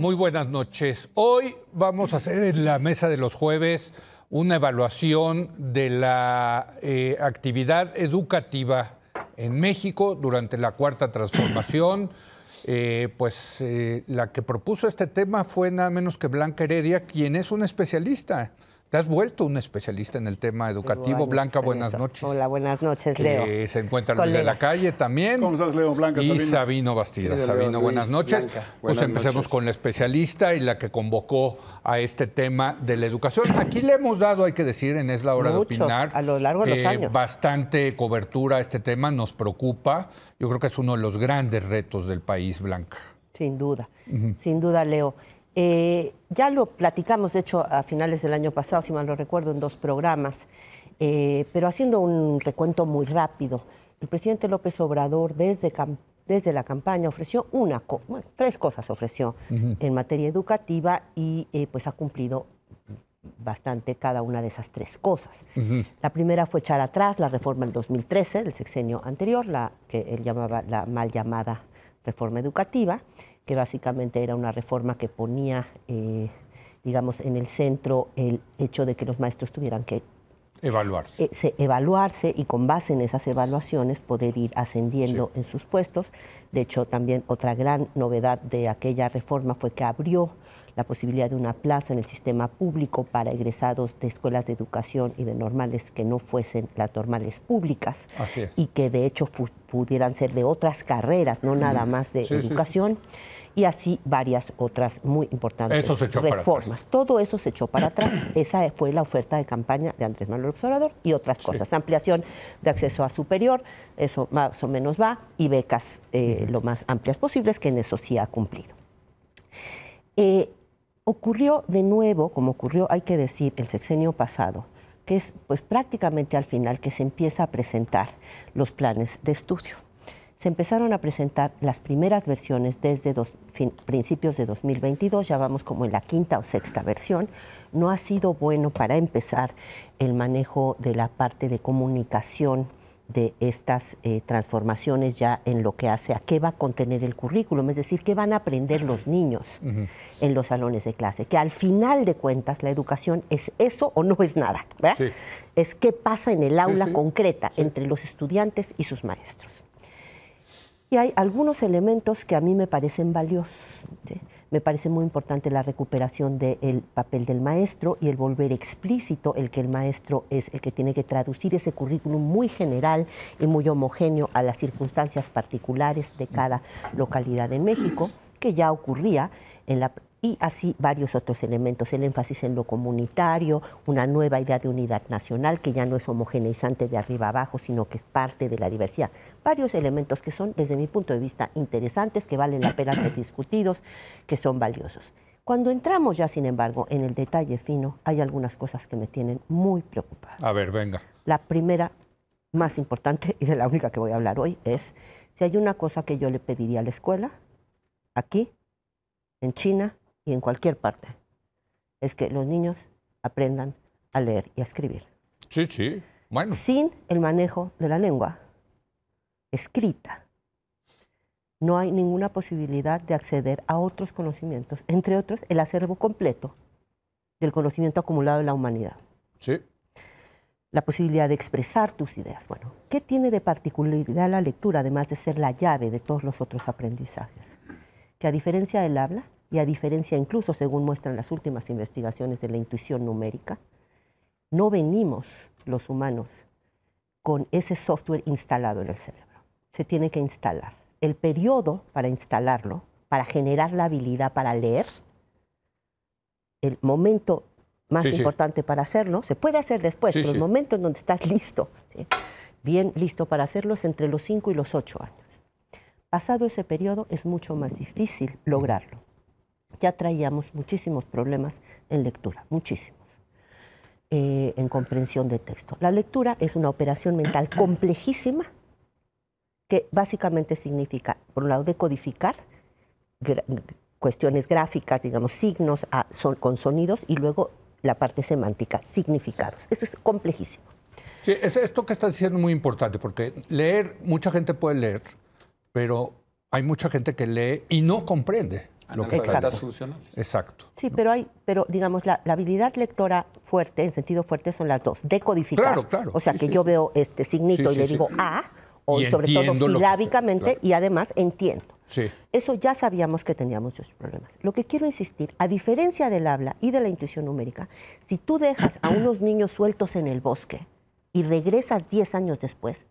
Muy buenas noches. Hoy vamos a hacer en la mesa de los jueves una evaluación de la eh, actividad educativa en México durante la cuarta transformación. Eh, pues eh, la que propuso este tema fue nada menos que Blanca Heredia, quien es una especialista te has vuelto un especialista en el tema educativo. Blanca, buenas noches. Hola, buenas noches, Leo. se encuentra Luis la Calle también. ¿Cómo estás, Leo? Blanca, Y Sabino, Bastidas. Sabino, buenas noches. Pues empecemos con la especialista y la que convocó a este tema de la educación. Aquí le hemos dado, hay que decir, en Es la Hora de Opinar. A lo eh, Bastante cobertura a este tema, nos preocupa. Yo creo que es uno de los grandes retos del país, Blanca. Sin duda, sin duda, Leo. Eh, ya lo platicamos, de hecho, a finales del año pasado, si mal lo recuerdo, en dos programas, eh, pero haciendo un recuento muy rápido. El presidente López Obrador, desde, la campaña, ofreció una, tres cosas ofreció en materia educativa y eh, pues ha cumplido bastante cada una de esas tres cosas. La primera fue echar atrás la reforma del 2013, el sexenio anterior, la que él llamaba la mal llamada reforma educativa que básicamente era una reforma que ponía, eh, digamos, en el centro el hecho de que los maestros tuvieran que Evaluarse. Eh, se, evaluarse y con base en esas evaluaciones poder ir ascendiendo en sus puestos. De hecho, también otra gran novedad de aquella reforma fue que abrió la posibilidad de una plaza en el sistema público para egresados de escuelas de educación y de normales que no fuesen las normales públicas y que de hecho pudieran ser de otras carreras, no nada más de educación. y así varias otras muy importantes reformas. Todo eso se echó para atrás. Esa fue la oferta de campaña de Andrés Manuel Observador y otras cosas. Ampliación de acceso a superior, eso más o menos va, y becas eh, lo más amplias posibles, que en eso sí ha cumplido. Eh, Ocurrió de nuevo, como ocurrió, hay que decir, el sexenio pasado, que es pues prácticamente al final que se empieza a presentar los planes de estudio. Se empezaron a presentar las primeras versiones desde principios de 2022, ya vamos como en la quinta o sexta versión. No ha sido bueno para empezar el manejo de la parte de comunicación de estas eh, transformaciones ya en lo que hace a qué va a contener el currículum, es decir, qué van a aprender los niños en los salones de clase, que al final de cuentas la educación es eso o no es nada, Es qué pasa en el aula concreta entre los estudiantes y sus maestros. Y hay algunos elementos que a mí me parecen valiosos. Me parece muy importante la recuperación del papel del maestro y el volver explícito el que el maestro es el que tiene que traducir ese currículum muy general y muy homogéneo a las circunstancias particulares de cada localidad de México, que ya ocurría en la y así varios otros elementos, el énfasis en lo comunitario, una nueva idea de unidad nacional que ya no es homogeneizante de arriba abajo, sino que es parte de la diversidad. Varios elementos que son, desde mi punto de vista, interesantes, que valen la pena ser discutidos, que son valiosos. Cuando entramos ya, sin embargo, en el detalle fino, hay algunas cosas que me tienen muy preocupada. A ver, venga. La primera, más importante y de la única que voy a hablar hoy, es si hay una cosa que yo le pediría a la escuela, aquí, en China, y en cualquier parte, es que los niños aprendan a leer y a escribir. Sí, sí. Bueno. Sin el manejo de la lengua escrita, no hay ninguna posibilidad de acceder a otros conocimientos, entre otros el acervo completo del conocimiento acumulado de la humanidad. Sí. La posibilidad de expresar tus ideas. Bueno, ¿qué tiene de particularidad la lectura, además de ser la llave de todos los otros aprendizajes? Que a diferencia del habla, y a diferencia incluso, según muestran las últimas investigaciones de la intuición numérica, no venimos los humanos con ese software instalado en el cerebro. Se tiene que instalar. El periodo para instalarlo, para generar la habilidad para leer, el momento más importante para hacerlo, se puede hacer después, pero el momento en donde estás listo, bien listo para hacerlo es entre los 5 y los 8 años. Pasado ese periodo es mucho más difícil lograrlo ya traíamos muchísimos problemas en lectura, muchísimos, eh, en comprensión de texto. La lectura es una operación mental complejísima que básicamente significa, por un lado, decodificar cuestiones gráficas, digamos, signos ah, con sonidos y luego la parte semántica, significados. Eso es complejísimo. Sí, es esto que estás diciendo es muy importante, porque leer, mucha gente puede leer, pero hay mucha gente que lee y no comprende. Exacto. Sí, pero hay, pero digamos, la, habilidad lectora fuerte, en sentido fuerte, son las dos. Decodificar. Claro, O sea, que yo veo este signito y le digo A, o sobre todo silábicamente, y además entiendo. Eso ya sabíamos que tenía muchos problemas. Lo que quiero insistir, a diferencia del habla y de la intuición numérica, si tú dejas a unos niños sueltos en el bosque y regresas 10 años después,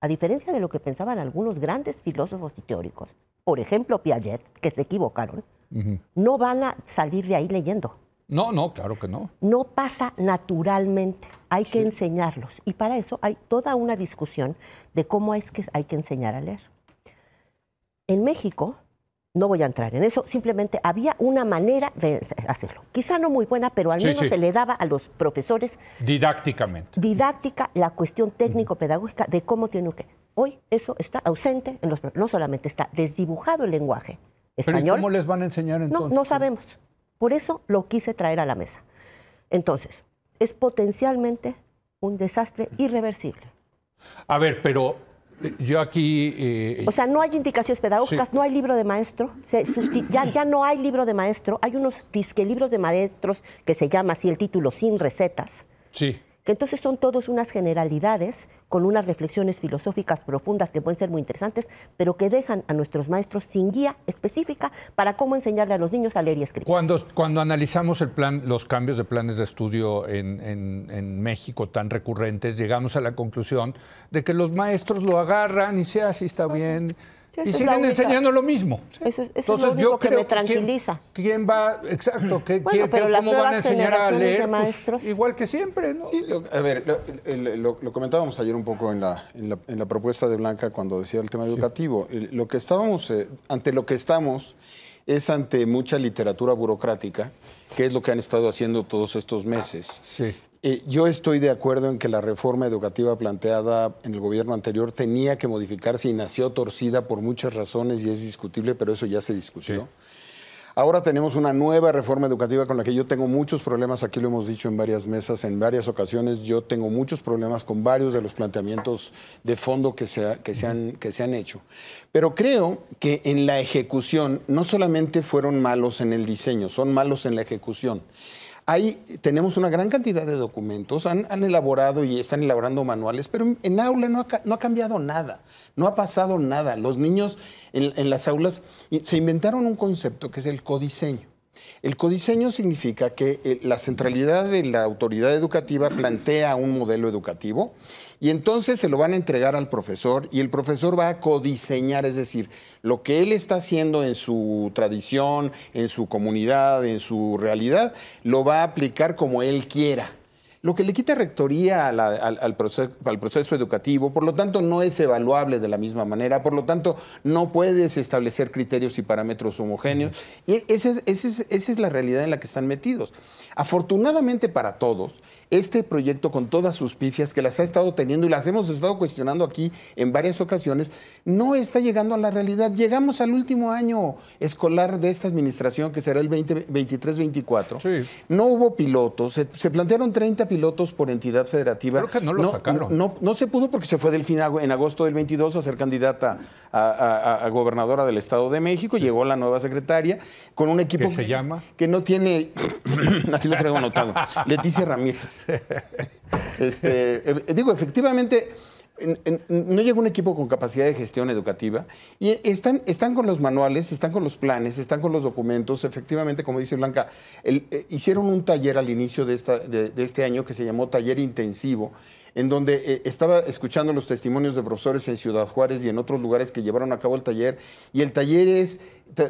a diferencia de lo que pensaban algunos grandes filósofos y teóricos, por ejemplo, Piaget, que se equivocaron, no van a salir de ahí leyendo. No, no, claro que no. No pasa naturalmente. Hay que enseñarlos. Y para eso hay toda una discusión de cómo es que hay que enseñar a leer. En México, no voy a entrar en eso, simplemente había una manera de hacerlo. Quizá no muy buena, pero al menos se le daba a los profesores. Didácticamente. Didáctica la cuestión técnico-pedagógica de cómo tiene que. Hoy eso está ausente, en los, no solamente está desdibujado el lenguaje español. ¿Cómo les van a enseñar entonces? No, no sabemos. Por eso lo quise traer a la mesa. Entonces, es potencialmente un desastre irreversible. A ver, pero eh, yo aquí... Eh, o sea, no hay indicaciones pedagógicas, no hay libro de maestro, ya, ya no hay libro de maestro, hay unos disque libros de maestros que se llama así el título Sin Recetas. Sí que entonces son todos unas generalidades con unas reflexiones filosóficas profundas que pueden ser muy interesantes, pero que dejan a nuestros maestros sin guía específica para cómo enseñarle a los niños a leer y escribir. Cuando, cuando analizamos los cambios de planes de estudio en, México tan recurrentes, llegamos a la conclusión de que los maestros lo agarran y sea así ah, está pues bien y siguen enseñando lo mismo. Eso, es lo yo que me tranquiliza. quién, va, exacto, cómo van a enseñar a leer? Pues, igual que siempre, ¿no? a ver, lo, comentábamos ayer un poco en la, propuesta de Blanca cuando decía el tema educativo. Lo que estábamos, eh, ante lo que estamos es ante mucha literatura burocrática, que es lo que han estado haciendo todos estos meses. sí. Eh, yo estoy de acuerdo en que la reforma educativa planteada en el gobierno anterior tenía que modificarse y nació torcida por muchas razones y es discutible, pero eso ya se discutió. Ahora tenemos una nueva reforma educativa con la que yo tengo muchos problemas, aquí lo hemos dicho en varias mesas, en varias ocasiones, yo tengo muchos problemas con varios de los planteamientos de fondo que se, que se, han, que se han hecho. Pero creo que en la ejecución no solamente fueron malos en el diseño, son malos en la ejecución. Ahí tenemos una gran cantidad de documentos, han, elaborado y están elaborando manuales, pero en aula no ha, cambiado nada, no ha pasado nada. Los niños en las aulas se inventaron un concepto que es el codiseño. El codiseño significa que eh, la centralidad de la autoridad educativa plantea un modelo educativo y entonces se lo van a entregar al profesor y el profesor va a codiseñar, es decir, lo que él está haciendo en su tradición, en su comunidad, en su realidad, lo va a aplicar como él quiera lo que le quita rectoría al, proceso, educativo, por lo tanto no es evaluable de la misma manera, por lo tanto no puedes establecer criterios y parámetros homogéneos. Y esa es, la realidad en la que están metidos. Afortunadamente para todos, este proyecto con todas sus pifias que las ha estado teniendo y las hemos estado cuestionando aquí en varias ocasiones, no está llegando a la realidad. Llegamos al último año escolar de esta administración, que será el 2023 2024 No hubo pilotos, se, se plantearon 30 pilotos por entidad federativa. no se pudo porque se fue en agosto del 22 a ser candidata a, gobernadora del Estado de México. Llegó la nueva secretaria con un equipo. ¿Qué se llama? Que no tiene. Aquí lo traigo anotado. Leticia Ramírez. Este, eh, digo, efectivamente no llega un equipo con capacidad de gestión educativa y están, están con los manuales, están con los planes, están con los documentos. Efectivamente, como dice Blanca, eh, hicieron un taller al inicio de, este año que se llamó Taller Intensivo, en donde eh, estaba escuchando los testimonios de profesores en Ciudad Juárez y en otros lugares que llevaron a cabo el taller, y el taller es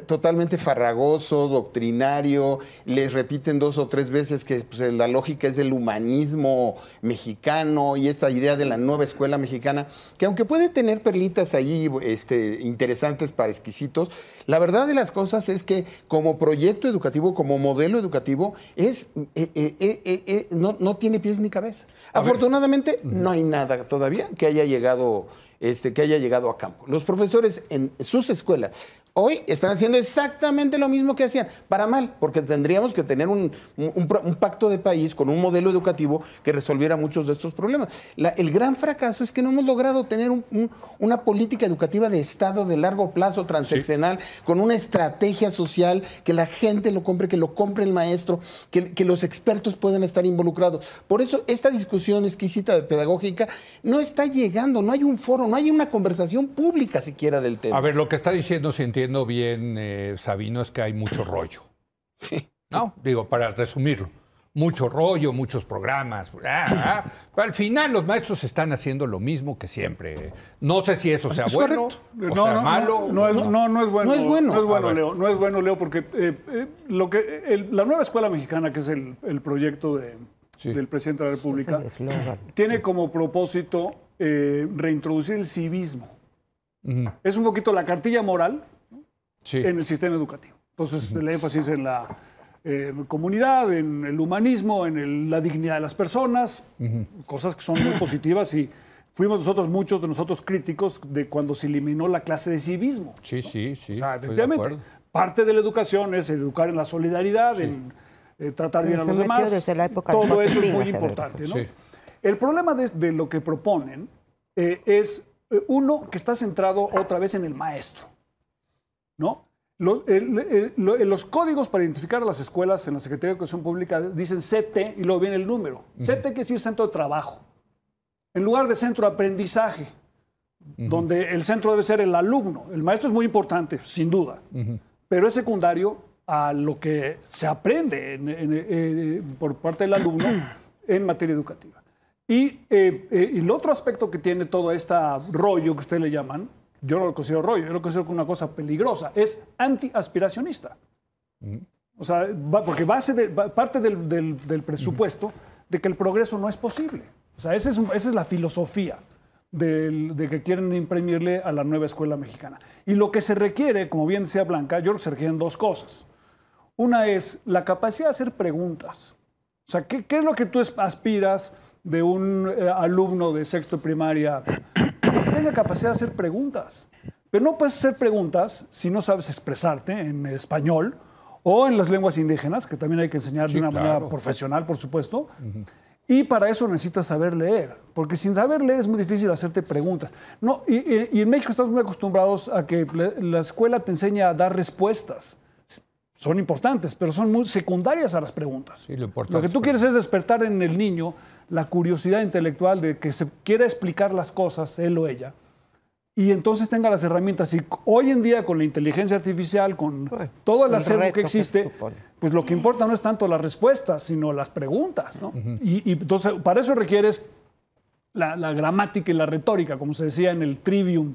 totalmente farragoso, doctrinario, les repiten dos o tres veces que pues, la lógica es del humanismo mexicano y esta idea de la nueva escuela mexicana, que aunque puede tener perlitas ahí este, interesantes para exquisitos, la verdad de las cosas es que como proyecto educativo, como modelo educativo, es, eh, eh, no, tiene pies ni cabeza. Afortunadamente, no hay nada todavía que haya llegado, este, que haya llegado a campo. Los profesores en sus escuelas Hoy están haciendo exactamente lo mismo que hacían, para mal, porque tendríamos que tener un, pacto de país con un modelo educativo que resolviera muchos de estos problemas. el gran fracaso es que no hemos logrado tener una política educativa de Estado de largo plazo, transeccional, con una estrategia social, que la gente lo compre, que lo compre el maestro, que, que los expertos puedan estar involucrados. Por eso esta discusión exquisita de pedagógica no está llegando, no hay un foro, no hay una conversación pública siquiera del tema. A ver, lo que está diciendo científico bien, eh, Sabino, es que hay mucho rollo. ¿No? Digo, para resumirlo. Mucho rollo, muchos programas. al final los maestros están haciendo lo mismo que siempre. No sé si eso sea bueno o no, malo. No, es, no, no, es bueno. No es bueno, Leo. No es bueno, Leo, porque eh, eh, lo que, la nueva escuela mexicana, que es el, proyecto del presidente de la República, tiene como propósito reintroducir el civismo. Es un poquito la cartilla moral en el sistema educativo. Entonces, el énfasis en la eh, comunidad, en el humanismo, en la dignidad de las personas, cosas que son muy positivas y fuimos nosotros, muchos de nosotros críticos de cuando se eliminó la clase de civismo. Sí, sí, sí. O sea, efectivamente, parte de la educación es educar en la solidaridad, en eh, tratar bien a los demás. Todo eso es muy importante, ¿no? El problema de, lo que proponen eh, es, uno, que está centrado otra vez en el maestro. ¿no? Los, códigos para identificar a las escuelas en la Secretaría de Educación Pública dicen CT y luego viene el número. CT quiere decir centro de trabajo. En lugar de centro de aprendizaje, donde el centro debe ser el alumno. El maestro es muy importante, sin duda, pero es secundario a lo que se aprende por parte del alumno en materia educativa. Y, eh, eh, y, el otro aspecto que tiene todo este rollo que ustedes le llaman yo no lo considero rollo, yo lo considero una cosa peligrosa, es antiaspiracionista. aspiracionista mm. O sea, porque base de, parte del, presupuesto de que el progreso no es posible. O sea, esa es, la filosofía de que quieren imprimirle a la nueva escuela mexicana. Y lo que se requiere, como bien decía Blanca, yo se requieren dos cosas. Una es la capacidad de hacer preguntas. O sea, ¿qué, es lo que tú aspiras de un eh, alumno de sexto primaria la capacidad de hacer preguntas. Pero no puedes hacer preguntas si no sabes expresarte en español o en las lenguas indígenas, que también hay que enseñar de una manera profesional, por supuesto. Y para eso necesitas saber leer, porque sin saber leer es muy difícil hacerte preguntas. No, y, en México estamos muy acostumbrados a que la escuela te enseña a dar respuestas. Son importantes, pero son muy secundarias a las preguntas. lo, lo que tú quieres es despertar en el niño la curiosidad intelectual de que se quiera explicar las cosas, él o ella, y entonces tenga las herramientas. Y hoy en día, con la inteligencia artificial, con todo el acervo que existe, pues lo que importa no es tanto las respuestas, sino las preguntas. y, entonces, para eso requieres la, gramática y la retórica, como se decía en el trivium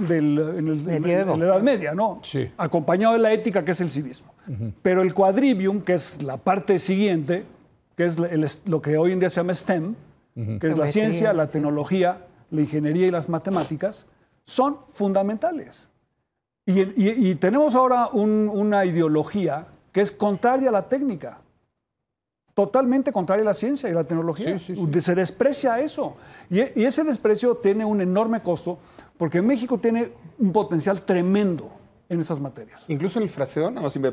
del, en, la Edad Media, ¿no? Acompañado de la ética, que es el civismo. Pero el quadrivium, que es la parte siguiente, que es lo que hoy en día se llama STEM, que es la ciencia, la tecnología, la ingeniería y las matemáticas, son fundamentales. Y, tenemos ahora una ideología que es contraria a la técnica, totalmente contraria a la ciencia y la tecnología. Se desprecia eso. Y, ese desprecio tiene un enorme costo porque México tiene un potencial tremendo en esas materias. Incluso en el fraseón, no, si me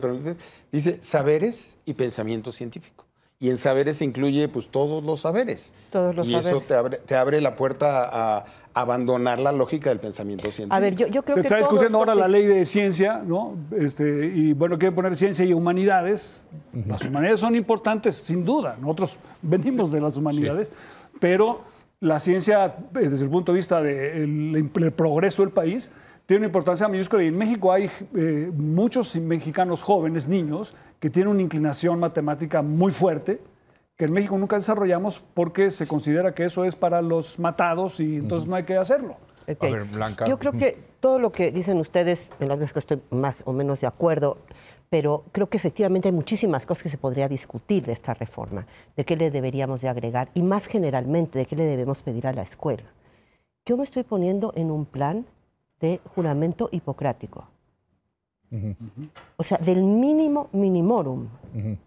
dice saberes y pensamiento científico. Y en saberes incluye pues todos los saberes. Todos los y saberes. eso te abre, te abre la puerta a abandonar la lógica del pensamiento científico. A ver, yo, yo creo Se está discutiendo ahora la ley de ciencia, ¿no? Este, y bueno, quieren poner ciencia y humanidades. Las humanidades son importantes, sin duda. Nosotros venimos de las humanidades, pero la ciencia, eh, desde el punto de vista del el progreso del país, tiene una importancia mayúscula y en México hay eh, muchos mexicanos jóvenes, niños, que tienen una inclinación matemática muy fuerte, que en México nunca desarrollamos porque se considera que eso es para los matados y entonces no hay que hacerlo. A ver, Blanca. Yo creo que todo lo que dicen ustedes, en las veces que estoy más o menos de acuerdo, pero creo que efectivamente hay muchísimas cosas que se podría discutir de esta reforma, de qué le deberíamos de agregar y más generalmente de qué le debemos pedir a la escuela. Yo me estoy poniendo en un plan de juramento hipocrático. O sea, del mínimo minimorum.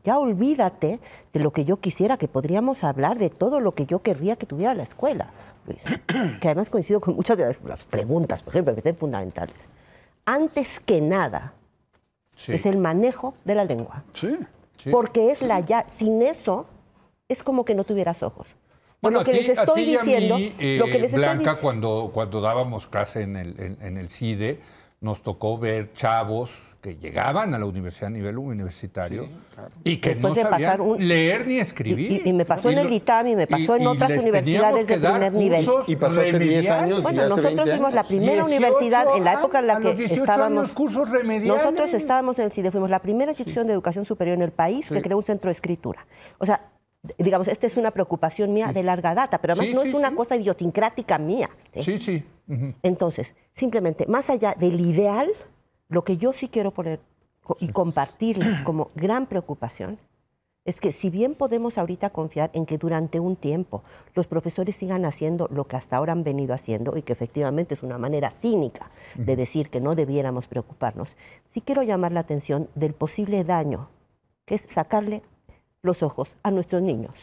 Ya olvídate de lo que yo quisiera, que podríamos hablar de todo lo que yo querría que tuviera la escuela, que además coincido con muchas de las preguntas, por ejemplo, que son fundamentales. Antes que nada, es el manejo de la lengua. Sí, sí. Porque es la ya. Sin eso, es como que no tuvieras ojos. Bueno, lo que a les estoy diciendo, mí, Blanca, cuando, cuando dábamos clase en el, en, el CIDE, nos tocó ver chavos que llegaban a la universidad a nivel universitario y que no sabían leer ni escribir. Y, me pasó en el ITAM y me pasó en otras universidades de primer nivel. Y pasó hace 10 años. Bueno, y hace nosotros fuimos la primera universidad en la época en la que estábamos. Años, cursos remediales. Nosotros estábamos en el CIDE, fuimos la primera institución de educación superior en el país que creó un centro de escritura. O sea, digamos, esta es una preocupación mía de larga data, pero además no es una cosa idiosincrática mía. Sí, sí. Entonces, simplemente, más allá del ideal, lo que yo sí quiero poner y compartirles como gran preocupación es que si bien podemos ahorita confiar en que durante un tiempo los profesores sigan haciendo lo que hasta ahora han venido haciendo y que efectivamente es una manera cínica de decir que no debiéramos preocuparnos, sí quiero llamar la atención del posible daño que es sacarle los ojos a nuestros niños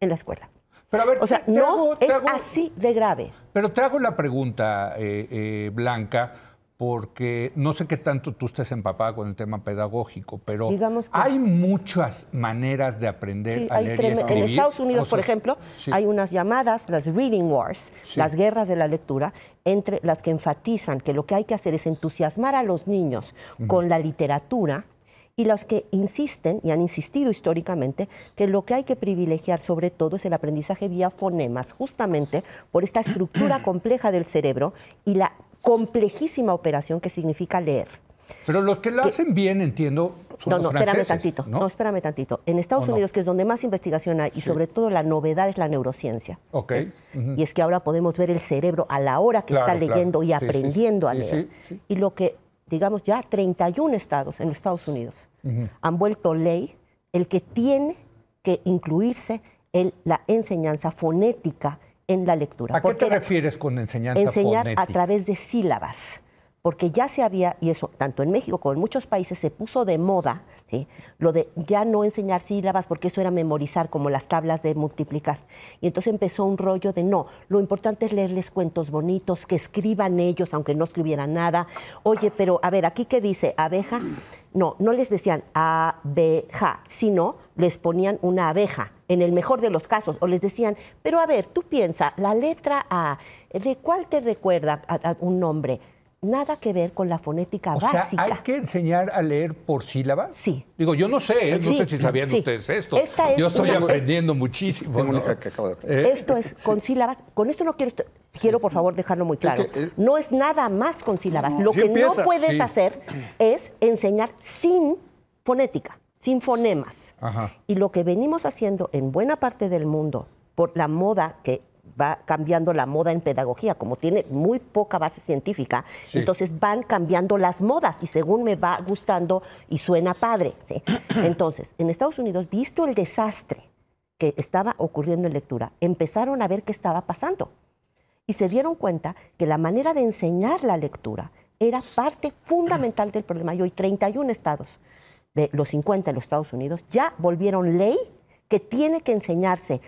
en la escuela. Pero a ver, o sea, no es así de grave. Pero te hago la pregunta, eh, eh, Blanca, porque no sé qué tanto tú estés empapada con el tema pedagógico, pero hay muchas maneras de aprender a leer y escribir. En Estados Unidos, por ejemplo, hay unas llamadas, las reading wars, las guerras de la lectura, entre las que enfatizan que lo que hay que hacer es entusiasmar a los niños con la literatura y los que insisten y han insistido históricamente que lo que hay que privilegiar sobre todo es el aprendizaje vía fonemas, justamente por esta estructura compleja del cerebro y la complejísima operación que significa leer. Pero los que lo hacen bien, entiendo, son no, no, espérame tantito. ¿no? espérame tantito. En Estados Unidos, que es donde más investigación hay, y sobre todo la novedad es la neurociencia. Ok. ¿Eh? Y es que ahora podemos ver el cerebro a la hora que está leyendo y aprendiendo a leer. Y lo que digamos ya 31 estados en los Estados Unidos han vuelto ley el que tiene que incluirse la enseñanza fonética en la lectura. ¿A qué te refieres con enseñanza fonética? Enseñar a través de sílabas porque ya se había, y eso tanto en México como en muchos países, se puso de moda lo de ya no enseñar sílabas, porque eso era memorizar, como las tablas de multiplicar. Y entonces empezó un rollo de no, lo importante es leerles cuentos bonitos, que escriban ellos, aunque no escribieran nada. Oye, pero a ver, aquí qué dice, abeja. No, no les decían abeja, sino les ponían una abeja, en el mejor de los casos, o les decían, pero a ver, tú piensa, la letra A, ¿de cuál te recuerda un nombre? nada que ver con la fonética básica. ¿Hay que enseñar a leer por sílabas? Sí. Digo, yo no sé, ¿eh? no sé si sabían ustedes esto. yo estoy aprendiendo muchísimo. Eh, esto es con sílabas. Con esto no quiero, quiero por favor dejarlo muy claro. Eh, no es nada más con sílabas. Lo que no puedes hacer es enseñar sin fonética, sin fonemas. Y lo que venimos haciendo en buena parte del mundo por la moda que va cambiando la moda en pedagogía, como tiene muy poca base científica, entonces van cambiando las modas y según me va gustando y suena padre. Entonces, en Estados Unidos, visto el desastre que estaba ocurriendo en lectura, empezaron a ver qué estaba pasando y se dieron cuenta que la manera de enseñar la lectura era parte fundamental del problema. Y hoy 31 estados de los 50 de los Estados Unidos ya volvieron ley que tiene que enseñarse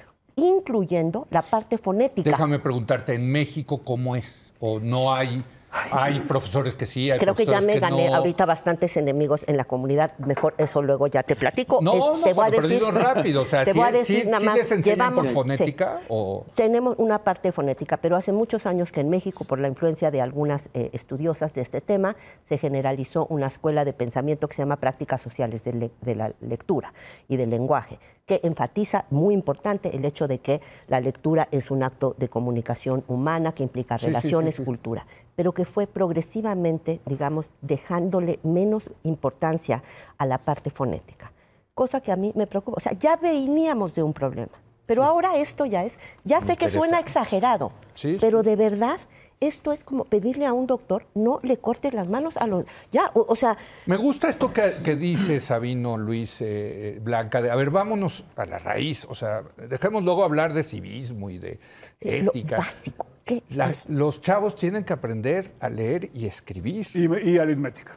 incluyendo la parte fonética. Déjame preguntarte, ¿en México cómo es? ¿O no hay hay profesores que sí, hay Creo que ya me gané ahorita bastantes enemigos en la comunidad. Mejor eso luego ya te platico. No, te voy a decir, rápido. O sea, te voy a decir nada fonética o... Tenemos una parte fonética, pero hace muchos años que en México, por la influencia de algunas eh, estudiosas de este tema, se generalizó una escuela de pensamiento que se llama Prácticas Sociales de la Lectura y del Lenguaje que enfatiza, muy importante, el hecho de que la lectura es un acto de comunicación humana que implica relaciones, cultura pero que fue progresivamente, digamos, dejándole menos importancia a la parte fonética. Cosa que a mí me preocupa. O sea, ya veníamos de un problema, pero ahora esto ya es, ya sé que suena exagerado, pero de verdad esto es como pedirle a un doctor no le cortes las manos a los ya o, sea me gusta esto que, dice Sabino Luis eh, eh, Blanca de, a ver vámonos a la raíz o sea dejemos luego hablar de civismo y de ética los chavos tienen que aprender a leer y escribir. Y, aritmética.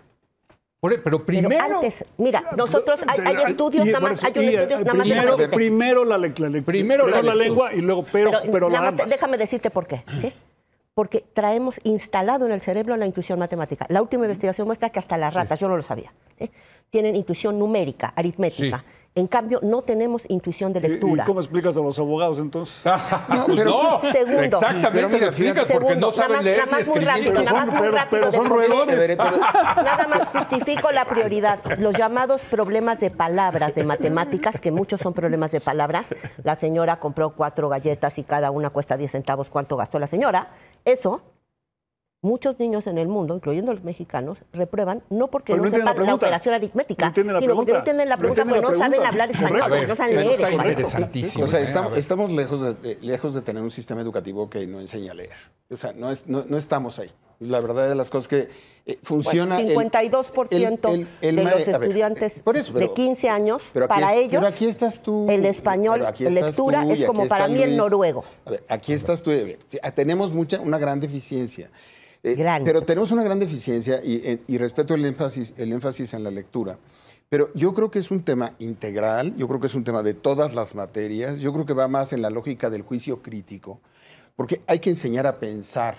E, pero primero. mira, nosotros hay, estudios nada más, Primero, la primero la, primero la, lengua y luego pero, pero, Déjame decirte por qué. Porque traemos instalado en el cerebro la intuición matemática. La última investigación muestra que hasta las ratas, yo no lo sabía, tienen intuición numérica, aritmética. En cambio, no tenemos intuición de lectura. ¿Y, cómo explicas a los abogados entonces? no, pero, exactamente lo explicas porque no saben leer. Nada más, nada más muy rápido. Pero, son ruedones. Nada más justifico la prioridad. Los llamados problemas de palabras, de matemáticas, que muchos son problemas de palabras. La señora compró cuatro galletas y cada una cuesta 10 centavos. ¿Cuánto gastó la señora? Eso muchos niños en el mundo, incluyendo los mexicanos, reprueban no porque no, sepan la, operación aritmética, sino porque no entienden la pregunta, no saben hablar español, no saben leer. ¿eh? estamos, lejos, de, lejos de tener un sistema educativo que no enseña a leer. O sea, no, es, no, estamos ahí. La verdad de las cosas que eh, funciona. 52% de los estudiantes de 15 años, pero para ellos, pero aquí estás tú, el español, la lectura, es como para mí el noruego. aquí estás tú. Tenemos mucha, una gran deficiencia. Eh, pero tenemos una gran deficiencia y, eh, respeto énfasis, el énfasis en la lectura. Pero yo creo que es un tema integral, yo creo que es un tema de todas las materias, yo creo que va más en la lógica del juicio crítico, porque hay que enseñar a pensar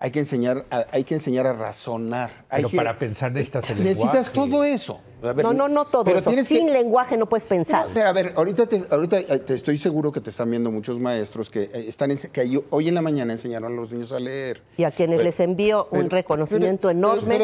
hay que enseñar a, hay que enseñar a razonar. Pero para pensar necesitas el necesitas todo eso. no, no, no todo eso. Sin lenguaje no puedes pensar. a ver, ahorita te, ahorita eh, te estoy seguro que te están viendo muchos maestros que eh, están que hoy en la mañana enseñaron a los niños a leer. Y a quienes les envío un reconocimiento enorme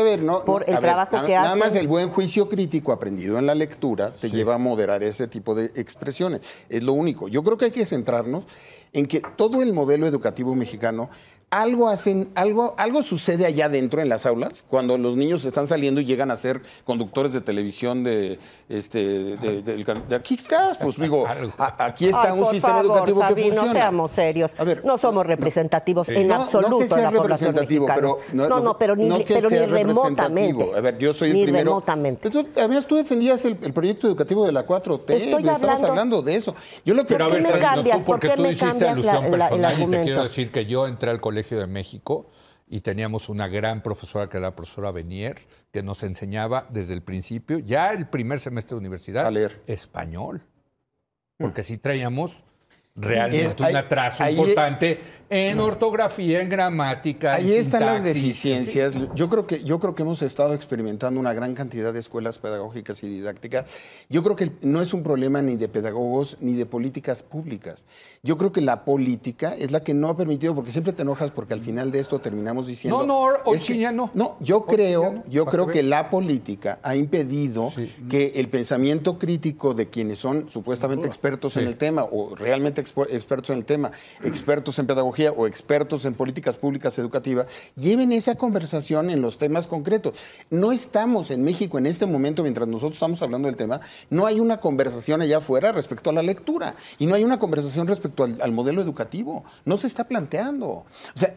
por el trabajo que hacen. Nada más el buen juicio crítico aprendido en la lectura te lleva a moderar ese tipo de expresiones. Es lo único. Yo creo que hay que centrarnos en que todo el modelo educativo mexicano algo hacen, algo, algo sucede allá adentro en las aulas cuando los niños están saliendo y llegan a ser conductores de televisión de este de, aquí pues digo, aquí está un sistema educativo que funciona. No seamos serios, no somos representativos en absoluto. No que sea representativo, no, no, no, pero ni, pero ni remotamente. A ver, yo soy el primero. Remotamente. Tú, además, tú defendías el, proyecto educativo de la 4T, Estoy hablando... estabas hablando de eso. Yo lo pero, a me cambias, porque tú me hiciste alusión personal y te quiero decir que yo entré al colegio Colegio de México y teníamos una gran profesora que era la profesora Benier, que nos enseñaba desde el principio, ya el primer semestre de universidad, español. Porque si traíamos realmente eh, un atraso importante en ortografía, en gramática. Ahí están las deficiencias. Yo creo, que, yo creo que hemos estado experimentando una gran cantidad de escuelas pedagógicas y didácticas. Yo creo que no es un problema ni de pedagogos ni de políticas públicas. Yo creo que la política es la que no ha permitido, porque siempre te enojas porque al final de esto terminamos diciendo... No, no, China no. No, yo creo, yo creo que la política ha impedido que el pensamiento crítico de quienes son supuestamente expertos en el tema o realmente expertos en el tema, expertos en pedagogía, o expertos en políticas públicas educativas lleven esa conversación en los temas concretos. No estamos en México en este momento, mientras nosotros estamos hablando del tema, no hay una conversación allá afuera respecto a la lectura y no hay una conversación respecto al, modelo educativo. No se está planteando.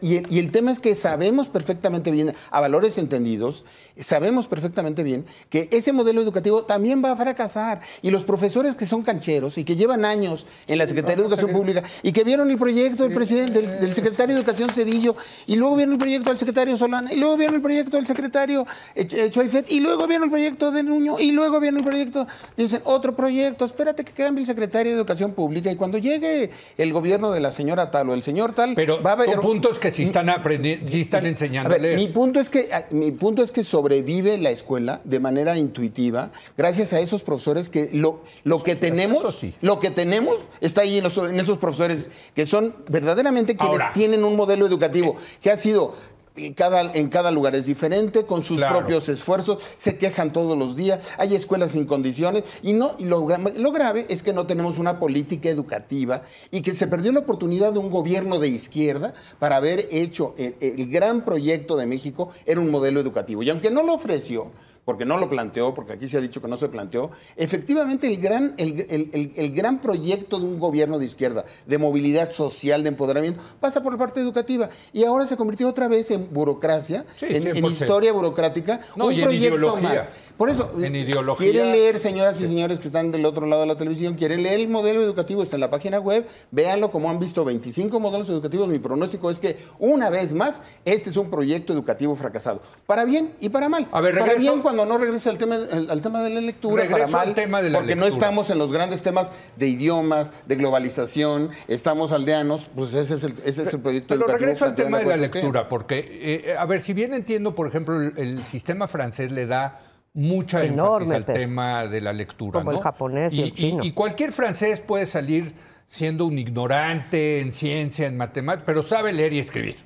y el, y el tema es que sabemos perfectamente bien, a valores entendidos, sabemos perfectamente bien que ese modelo educativo también va a fracasar y los profesores que son cancheros y que llevan años en la Secretaría de Educación Pública y que vieron el proyecto del presidente, del, secretario de Educación Cedillo, y luego viene el proyecto del secretario Solana, y luego viene el proyecto del secretario eh, eh, Choifet, y luego viene el proyecto de Nuño, y luego viene el proyecto, dicen, otro proyecto, espérate que cambie el secretario de Educación Pública, y cuando llegue el gobierno de la señora tal o el señor tal... Pero va a haber... puntos que sí están, aprendiendo, sí están enseñando Mi punto, es que, ah, mi punto es que sobrevive la escuela de manera intuitiva, gracias a esos profesores que lo, lo que tenemos, lo que tenemos está ahí en esos profesores que son verdaderamente quienes tienen un modelo educativo que ha sido eh, en cada lugar es diferente, con sus propios esfuerzos, se quejan todos los días, hay escuelas sin condiciones y no lo, grave es que no tenemos una política educativa y que se perdió la oportunidad de un gobierno de izquierda para haber hecho el, eh, el gran proyecto de México, era un modelo educativo. Y aunque no lo ofreció, porque no lo planteó, porque aquí se ha dicho que no se planteó, efectivamente el gran, el, gran proyecto de un gobierno de izquierda, de movilidad social, de empoderamiento, pasa por la parte educativa. Y ahora se convirtió otra vez en burocracia, en, historia burocrática, un proyecto más. Por eso, en eh, quieren leer, señoras y señores que están del otro lado de la televisión, quieren leer el modelo educativo, está en la página web, véanlo como han visto 25 modelos educativos. Mi pronóstico es que, una vez más, este es un proyecto educativo fracasado. Para bien y para mal. A ver, para bien cuando no, no regrese al tema, tema de la lectura, Regreso al tema de la porque no estamos en los grandes temas de idiomas, de globalización, estamos aldeanos, pues ese es el, ese es el proyecto Pero, regreso al tema de la lectura, porque, eh, a ver, si bien entiendo, por ejemplo, el, sistema francés le da mucha Enorme, énfasis al tema de la lectura. Como el japonés y, el chino. Y, cualquier francés puede salir siendo un ignorante en ciencia, en matemáticas, pero sabe leer y escribir.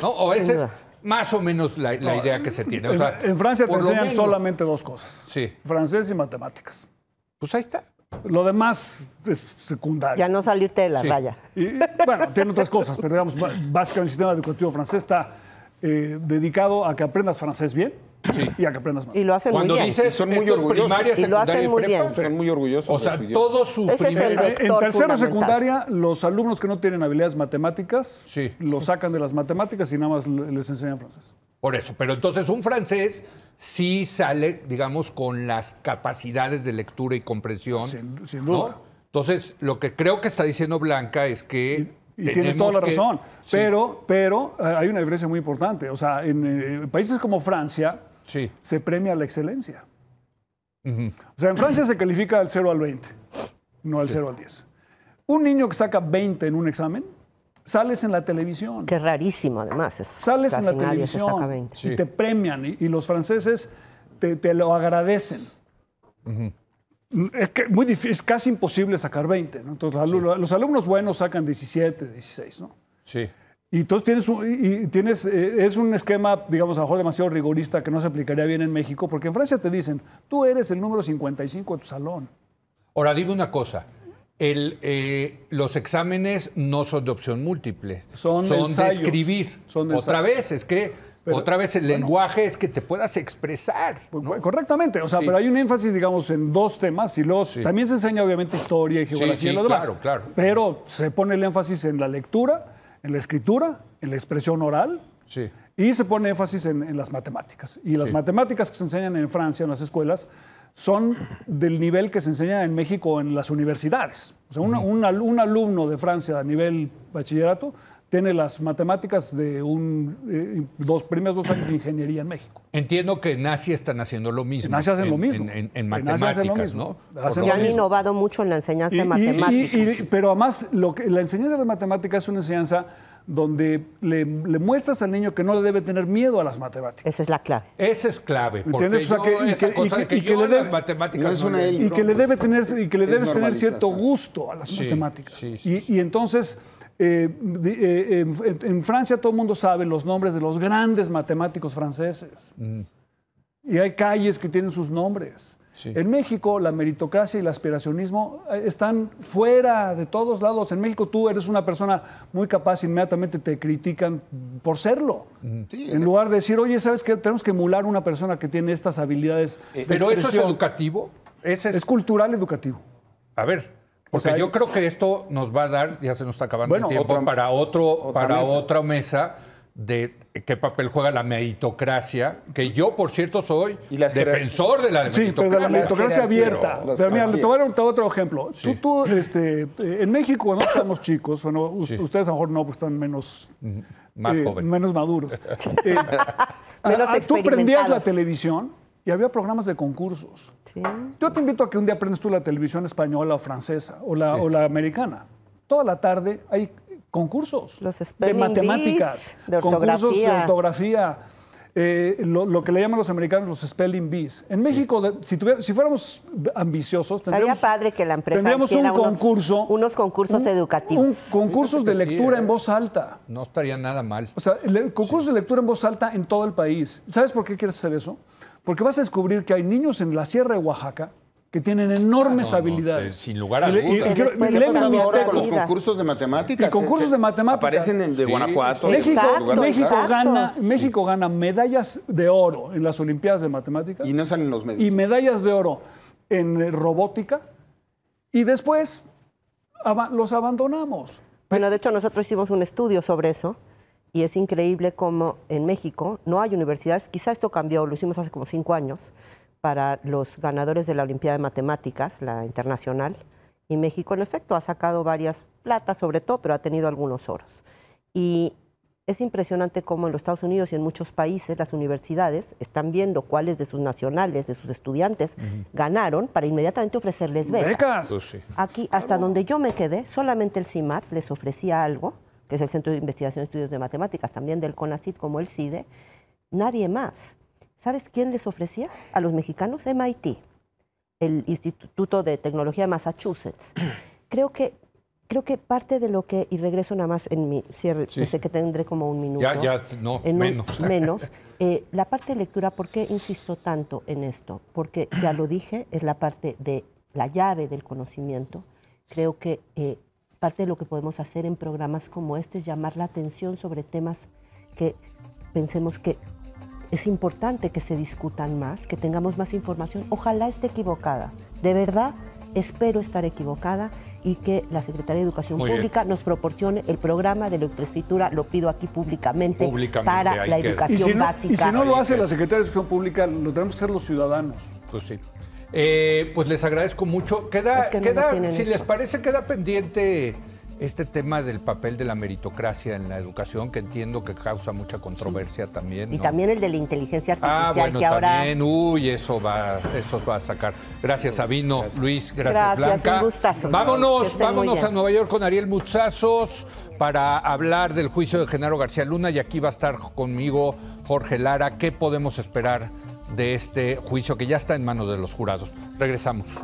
¿no? O ese es más o menos la, idea que se tiene. en, Francia te enseñan solamente dos cosas. Sí. Francés y matemáticas. Pues ahí está. Lo demás es secundario. Ya no salirte de la raya. bueno, tiene otras cosas, pero digamos, básicamente el sistema educativo francés está eh, dedicado a que aprendas francés bien, y a que aprendas más. Y lo hacen muy bien. Dices, son muy orgullosos. y lo hacen muy bien. Son muy orgullosos. O sea, todo su primer... En tercero secundaria, los alumnos que no tienen habilidades matemáticas, lo sacan de las matemáticas y nada más les enseñan francés. Por eso, pero entonces un francés sí sale, digamos, con las capacidades de lectura y comprensión. Sin, duda. Entonces, lo que creo que está diciendo Blanca es que y, tiene toda la razón, pero, pero eh, hay una diferencia muy importante. O sea, en eh, países como Francia, se premia la excelencia. O sea, en Francia se califica al 0 al 20, no al 0 al 10. Un niño que saca 20 en un examen, sales en la televisión. Qué rarísimo, además. sales en la televisión y te premian, y, los franceses te, lo agradecen. Es, que casi imposible sacar 20. ¿no? los, alumnos buenos sacan 17, 16. ¿no? Sí. Y entonces tienes, eh, es un esquema, digamos, a lo mejor demasiado rigorista que no se aplicaría bien en México, porque en Francia te dicen, tú eres el número 55 de tu salón. Ahora, dime una cosa. Eh, los exámenes no son de opción múltiple, son, de escribir. Son de Otra vez, es que Otra vez, el lenguaje es que te puedas expresar. Pues, correctamente, o sea, pero hay un énfasis, digamos, en dos temas y los. También se enseña, obviamente, historia y geografía y lo demás. Claro, Pero se pone el énfasis en la lectura en la escritura, en la expresión oral. Sí. Y se pone énfasis en, las matemáticas. Y las matemáticas que se enseñan en Francia, en las escuelas, son del nivel que se enseña en México en las universidades. O sea, un alumno de Francia a nivel bachillerato tiene las matemáticas de un, eh, dos primeros dos años de ingeniería en México. Entiendo que en están haciendo lo mismo. En hacen lo mismo. En, matemáticas, ¿no? y han innovado mucho en la enseñanza de matemáticas. pero además, lo la enseñanza de matemáticas es una enseñanza donde le, muestras al niño que no le debe tener miedo a las matemáticas. Esa es la clave. Esa es clave. Porque yo, y que, le matemáticas y que le debe tener, y que le debes tener cierto gusto a las matemáticas. y entonces eh, eh, en, Francia todo el mundo sabe los nombres de los grandes matemáticos franceses. Mm. Y hay calles que tienen sus nombres. En México la meritocracia y el aspiracionismo eh, están fuera de todos lados. En México tú eres una persona muy capaz, inmediatamente te critican por serlo. Mm. en lugar de decir, oye, ¿sabes qué? Tenemos que emular una persona que tiene estas habilidades. pero eso es educativo. ¿Ese es cultural educativo. A ver, porque yo creo que esto nos va a dar, ya se nos está acabando el tiempo, para, otro, otra para mesa. otra mesa de qué papel juega la meritocracia, que yo, por cierto, soy defensor de la meritocracia. la meritocracia abierta. Pero, mira, le tomaron otro ejemplo. Tú, este, en México cuando estamos chicos, o ustedes a lo mejor no, porque están menos... Eh, menos maduros. Eh, ah, ah, tú prendías la televisión y había programas de concursos. Yo te invito a que un día aprendas tú la televisión española o francesa o la, la americana. Toda la tarde hay concursos de matemáticas, de concursos de ortografía, eh, lo, que le llaman los americanos los spelling bees. En México, si, si, fuéramos ambiciosos, tendríamos, padre que la empresa tendríamos un concurso. Unos, concursos educativos. Un, concursos de lectura en ¿eh? voz alta. No estaría nada mal. O sea, concursos de lectura en voz alta en todo el país. ¿Sabes por qué quieres hacer eso? Porque vas a descubrir que hay niños en la Sierra de Oaxaca que tienen enormes ah, habilidades. sin lugar a dudas. Y, y, y, con los concursos de matemáticas? Y eh, concursos de matemáticas. Aparecen en de Guanajuato. México, México gana, México gana medallas de oro en las Olimpiadas de Matemáticas. Y no salen los medios. Y medallas de oro en eh, robótica. Y después los abandonamos. Bueno, de hecho nosotros hicimos un estudio sobre eso y es increíble cómo en México no hay universidades, quizá esto cambió, lo hicimos hace como cinco años, para los ganadores de la Olimpiada de Matemáticas, la internacional, y México en efecto ha sacado varias platas sobre todo, pero ha tenido algunos oros. Y es impresionante cómo en los Estados Unidos y en muchos países las universidades están viendo cuáles de sus nacionales, de sus estudiantes, ganaron para inmediatamente ofrecerles becas. Pues Aquí, hasta donde yo me quedé, solamente el CIMAT les ofrecía algo que es el Centro de Investigación y Estudios de Matemáticas, también del CONACYT como el CIDE, nadie más. ¿Sabes quién les ofrecía? A los mexicanos MIT, el Instituto de Tecnología de Massachusetts. Creo que, creo que parte de lo que, y regreso nada más en mi cierre, sé que tendré como un minuto. Ya, ya, no, menos. menos. Eh, la parte de lectura, ¿por qué insisto tanto en esto? Porque ya lo dije, es la parte de la llave del conocimiento. Creo que eh, Parte de lo que podemos hacer en programas como este es llamar la atención sobre temas que pensemos que es importante que se discutan más, que tengamos más información. Ojalá esté equivocada. De verdad, espero estar equivocada y que la Secretaría de Educación Pública nos proporcione el programa de la lo pido aquí públicamente, para la educación no, básica. Y si no lo hace la Secretaría de Educación Pública, lo tenemos que hacer los ciudadanos. Pues sí. Eh, pues les agradezco mucho. Queda, si les parece, queda pendiente este tema del papel de la meritocracia en la educación, que entiendo que causa mucha controversia también. Y también el de la inteligencia ah, artificial ah, bueno, también. Uy, eso va, eso va a sacar. Gracias, Sabino, Luis, gracias, Blanca. vámonos, vámonos a Nueva York con Ariel Muchazos para hablar del juicio de Genaro García Luna y aquí va a estar conmigo Jorge Lara. ¿Qué podemos esperar? de este juicio que ya está en manos de los jurados. Regresamos.